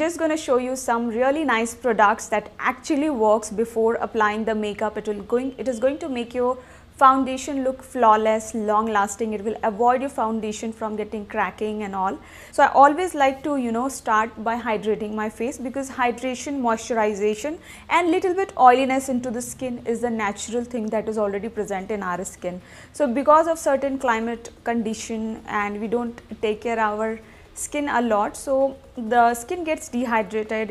just going to show you some really nice products that actually works before applying the makeup. It will going, it is going to make your foundation look flawless, long lasting. It will avoid your foundation from getting cracking and all. So I always like to, you know, start by hydrating my face because hydration, moisturization and little bit oiliness into the skin is the natural thing that is already present in our skin. So because of certain climate condition and we don't take care our skin a lot so the skin gets dehydrated